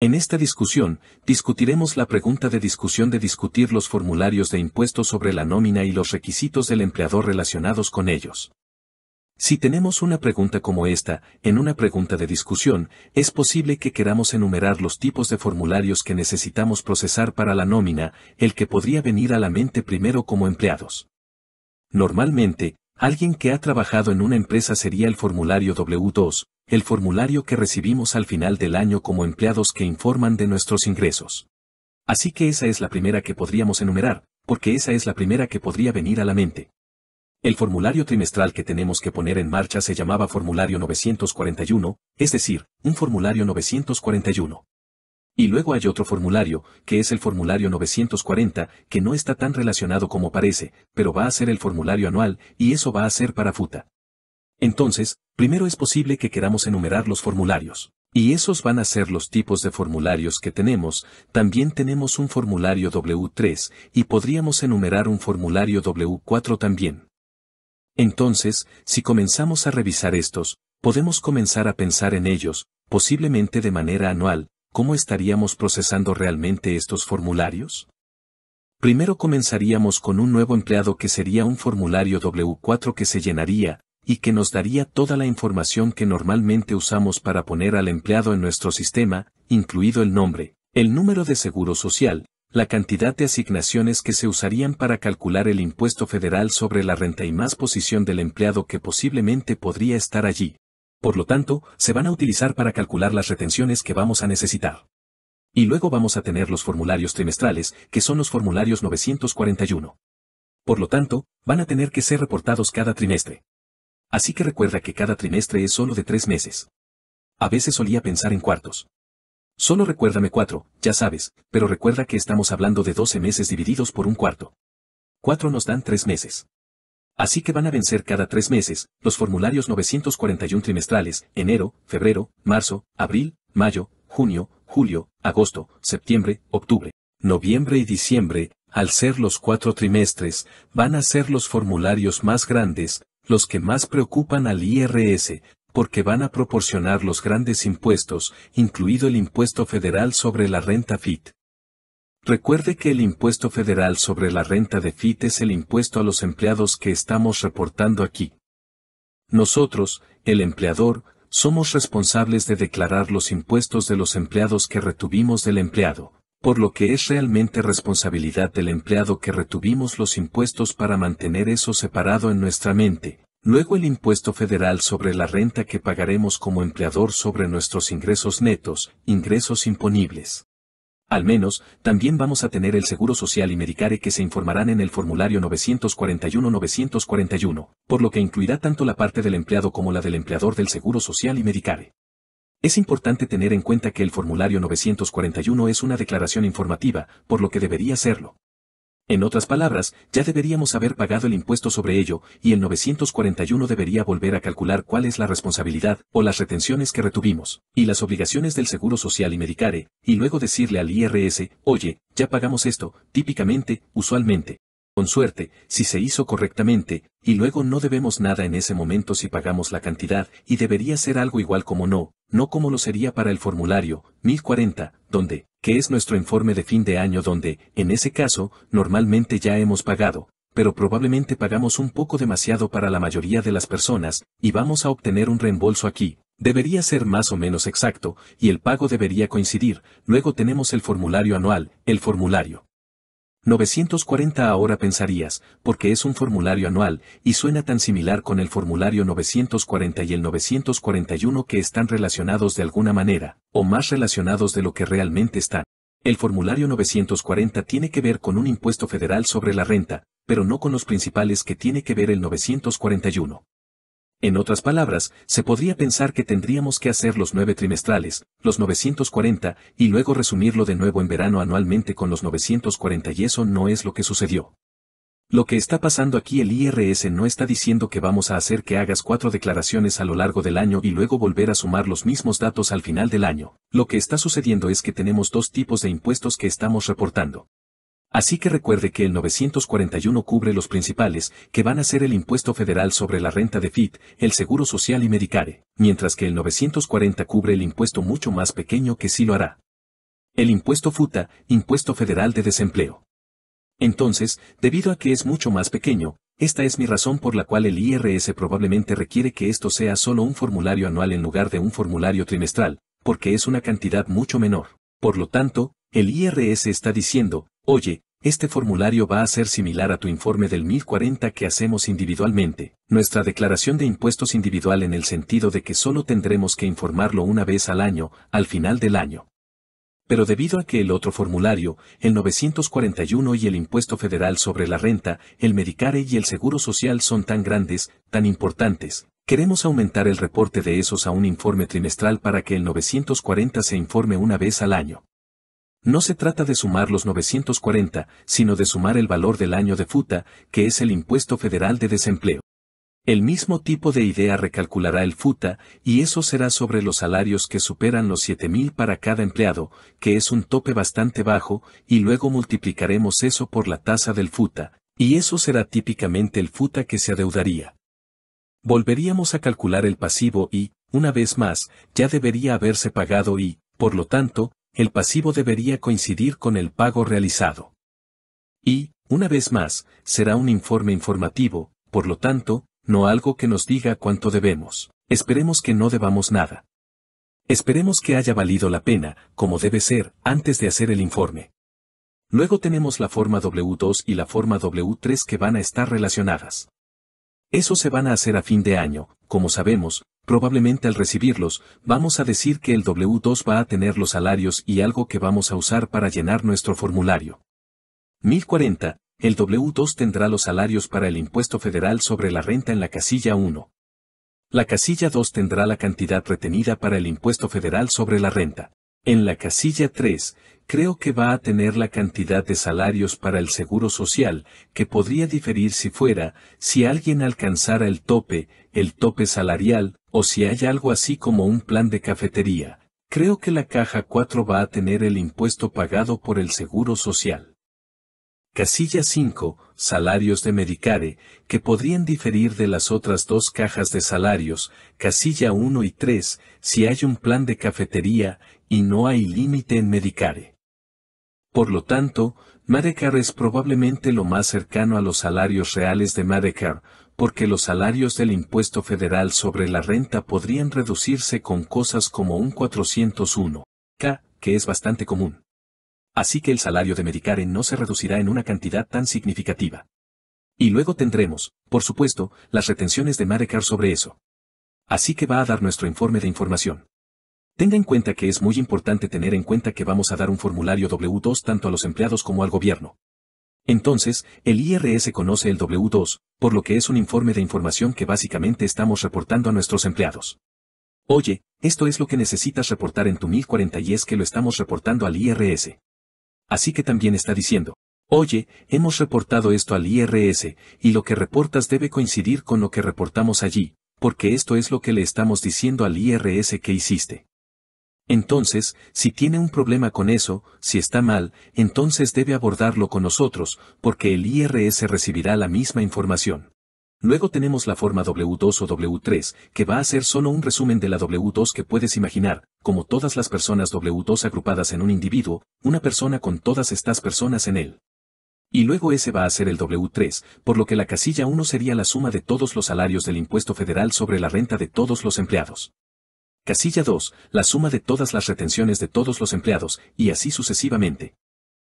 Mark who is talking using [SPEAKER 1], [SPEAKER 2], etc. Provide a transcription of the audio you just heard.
[SPEAKER 1] En esta discusión, discutiremos la pregunta de discusión de discutir los formularios de impuestos sobre la nómina y los requisitos del empleador relacionados con ellos. Si tenemos una pregunta como esta, en una pregunta de discusión, es posible que queramos enumerar los tipos de formularios que necesitamos procesar para la nómina, el que podría venir a la mente primero como empleados. Normalmente, alguien que ha trabajado en una empresa sería el formulario W2, el formulario que recibimos al final del año como empleados que informan de nuestros ingresos. Así que esa es la primera que podríamos enumerar, porque esa es la primera que podría venir a la mente. El formulario trimestral que tenemos que poner en marcha se llamaba formulario 941, es decir, un formulario 941. Y luego hay otro formulario, que es el formulario 940, que no está tan relacionado como parece, pero va a ser el formulario anual, y eso va a ser para FUTA. Entonces, primero es posible que queramos enumerar los formularios. Y esos van a ser los tipos de formularios que tenemos. También tenemos un formulario W3 y podríamos enumerar un formulario W4 también. Entonces, si comenzamos a revisar estos, podemos comenzar a pensar en ellos, posiblemente de manera anual, ¿cómo estaríamos procesando realmente estos formularios? Primero comenzaríamos con un nuevo empleado que sería un formulario W4 que se llenaría, y que nos daría toda la información que normalmente usamos para poner al empleado en nuestro sistema, incluido el nombre, el número de seguro social, la cantidad de asignaciones que se usarían para calcular el impuesto federal sobre la renta y más posición del empleado que posiblemente podría estar allí. Por lo tanto, se van a utilizar para calcular las retenciones que vamos a necesitar. Y luego vamos a tener los formularios trimestrales, que son los formularios 941. Por lo tanto, van a tener que ser reportados cada trimestre. Así que recuerda que cada trimestre es solo de tres meses. A veces solía pensar en cuartos. Solo recuérdame cuatro, ya sabes, pero recuerda que estamos hablando de 12 meses divididos por un cuarto. Cuatro nos dan tres meses. Así que van a vencer cada tres meses, los formularios 941 trimestrales, enero, febrero, marzo, abril, mayo, junio, julio, agosto, septiembre, octubre, noviembre y diciembre, al ser los cuatro trimestres, van a ser los formularios más grandes, los que más preocupan al IRS, porque van a proporcionar los grandes impuestos, incluido el impuesto federal sobre la renta FIT. Recuerde que el impuesto federal sobre la renta de FIT es el impuesto a los empleados que estamos reportando aquí. Nosotros, el empleador, somos responsables de declarar los impuestos de los empleados que retuvimos del empleado, por lo que es realmente responsabilidad del empleado que retuvimos los impuestos para mantener eso separado en nuestra mente, luego el impuesto federal sobre la renta que pagaremos como empleador sobre nuestros ingresos netos, ingresos imponibles. Al menos, también vamos a tener el Seguro Social y Medicare que se informarán en el formulario 941-941, por lo que incluirá tanto la parte del empleado como la del empleador del Seguro Social y Medicare. Es importante tener en cuenta que el formulario 941 es una declaración informativa, por lo que debería serlo. En otras palabras, ya deberíamos haber pagado el impuesto sobre ello, y el 941 debería volver a calcular cuál es la responsabilidad, o las retenciones que retuvimos, y las obligaciones del Seguro Social y Medicare, y luego decirle al IRS, oye, ya pagamos esto, típicamente, usualmente. Con suerte, si se hizo correctamente, y luego no debemos nada en ese momento si pagamos la cantidad, y debería ser algo igual como no, no como lo sería para el formulario 1040, donde, que es nuestro informe de fin de año donde, en ese caso, normalmente ya hemos pagado, pero probablemente pagamos un poco demasiado para la mayoría de las personas, y vamos a obtener un reembolso aquí. Debería ser más o menos exacto, y el pago debería coincidir, luego tenemos el formulario anual, el formulario 940 ahora pensarías, porque es un formulario anual, y suena tan similar con el formulario 940 y el 941 que están relacionados de alguna manera, o más relacionados de lo que realmente están. El formulario 940 tiene que ver con un impuesto federal sobre la renta, pero no con los principales que tiene que ver el 941. En otras palabras, se podría pensar que tendríamos que hacer los nueve trimestrales, los 940, y luego resumirlo de nuevo en verano anualmente con los 940 y eso no es lo que sucedió. Lo que está pasando aquí el IRS no está diciendo que vamos a hacer que hagas cuatro declaraciones a lo largo del año y luego volver a sumar los mismos datos al final del año. Lo que está sucediendo es que tenemos dos tipos de impuestos que estamos reportando. Así que recuerde que el 941 cubre los principales, que van a ser el impuesto federal sobre la renta de FIT, el Seguro Social y Medicare, mientras que el 940 cubre el impuesto mucho más pequeño que sí lo hará. El impuesto FUTA, impuesto federal de desempleo. Entonces, debido a que es mucho más pequeño, esta es mi razón por la cual el IRS probablemente requiere que esto sea solo un formulario anual en lugar de un formulario trimestral, porque es una cantidad mucho menor. Por lo tanto, el IRS está diciendo, Oye, este formulario va a ser similar a tu informe del 1040 que hacemos individualmente, nuestra declaración de impuestos individual en el sentido de que solo tendremos que informarlo una vez al año, al final del año. Pero debido a que el otro formulario, el 941 y el impuesto federal sobre la renta, el Medicare y el Seguro Social son tan grandes, tan importantes, queremos aumentar el reporte de esos a un informe trimestral para que el 940 se informe una vez al año. No se trata de sumar los 940, sino de sumar el valor del año de FUTA, que es el impuesto federal de desempleo. El mismo tipo de idea recalculará el FUTA, y eso será sobre los salarios que superan los 7.000 para cada empleado, que es un tope bastante bajo, y luego multiplicaremos eso por la tasa del FUTA, y eso será típicamente el FUTA que se adeudaría. Volveríamos a calcular el pasivo y, una vez más, ya debería haberse pagado y, por lo tanto, el pasivo debería coincidir con el pago realizado. Y, una vez más, será un informe informativo, por lo tanto, no algo que nos diga cuánto debemos. Esperemos que no debamos nada. Esperemos que haya valido la pena, como debe ser, antes de hacer el informe. Luego tenemos la forma W2 y la forma W3 que van a estar relacionadas. Eso se van a hacer a fin de año, como sabemos, probablemente al recibirlos, vamos a decir que el W2 va a tener los salarios y algo que vamos a usar para llenar nuestro formulario. 1040, el W2 tendrá los salarios para el impuesto federal sobre la renta en la casilla 1. La casilla 2 tendrá la cantidad retenida para el impuesto federal sobre la renta. En la casilla 3, creo que va a tener la cantidad de salarios para el seguro social, que podría diferir si fuera, si alguien alcanzara el tope, el tope salarial, o si hay algo así como un plan de cafetería, creo que la caja 4 va a tener el impuesto pagado por el Seguro Social. Casilla 5, salarios de Medicare, que podrían diferir de las otras dos cajas de salarios, casilla 1 y 3, si hay un plan de cafetería y no hay límite en Medicare. Por lo tanto, Medicare es probablemente lo más cercano a los salarios reales de Medicare, porque los salarios del impuesto federal sobre la renta podrían reducirse con cosas como un 401k, que es bastante común. Así que el salario de Medicare no se reducirá en una cantidad tan significativa. Y luego tendremos, por supuesto, las retenciones de Medicare sobre eso. Así que va a dar nuestro informe de información. Tenga en cuenta que es muy importante tener en cuenta que vamos a dar un formulario W2 tanto a los empleados como al gobierno. Entonces, el IRS conoce el W2, por lo que es un informe de información que básicamente estamos reportando a nuestros empleados. Oye, esto es lo que necesitas reportar en tu 1040 y es que lo estamos reportando al IRS. Así que también está diciendo, oye, hemos reportado esto al IRS, y lo que reportas debe coincidir con lo que reportamos allí, porque esto es lo que le estamos diciendo al IRS que hiciste. Entonces, si tiene un problema con eso, si está mal, entonces debe abordarlo con nosotros, porque el IRS recibirá la misma información. Luego tenemos la forma W2 o W3, que va a ser solo un resumen de la W2 que puedes imaginar, como todas las personas W2 agrupadas en un individuo, una persona con todas estas personas en él. Y luego ese va a ser el W3, por lo que la casilla 1 sería la suma de todos los salarios del impuesto federal sobre la renta de todos los empleados. Casilla 2, la suma de todas las retenciones de todos los empleados, y así sucesivamente.